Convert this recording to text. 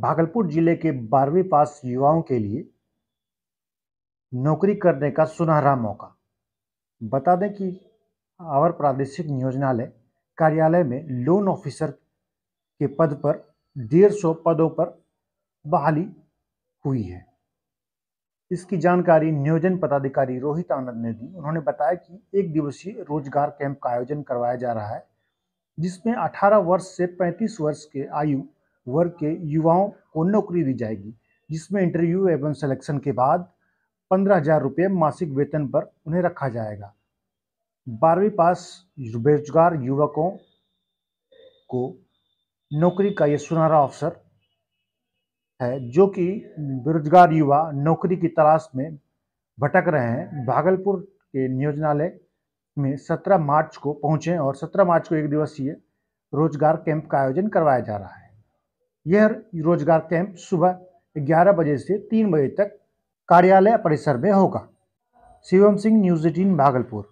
भागलपुर जिले के बारहवीं पास युवाओं के लिए नौकरी करने का सुनहरा मौका बता दें कि आवर प्रादेशिक नियोजनालय कार्यालय में लोन ऑफिसर के पद पर डेढ़ सौ पदों पर बहाली हुई है इसकी जानकारी नियोजन पदाधिकारी रोहित आनंद ने दी उन्होंने बताया कि एक दिवसीय रोजगार कैंप का आयोजन करवाया जा रहा है जिसमें 18 वर्ष से 35 वर्ष के आयु वर्ग के युवाओं को नौकरी दी जाएगी जिसमें इंटरव्यू एवं सिलेक्शन के बाद पंद्रह हजार रुपये मासिक वेतन पर उन्हें रखा जाएगा बारहवीं पास बेरोजगार युवकों को नौकरी का यह सुनहरा अवसर है जो कि बेरोजगार युवा नौकरी की तलाश में भटक रहे हैं भागलपुर के नियोजनालय में 17 मार्च को पहुंचे और 17 मार्च को एक दिवसीय रोजगार कैंप का आयोजन करवाया जा रहा है यह रोजगार कैंप सुबह 11 बजे से 3 बजे तक कार्यालय परिसर में होगा शिवम सिंह न्यूज़ एटीन भागलपुर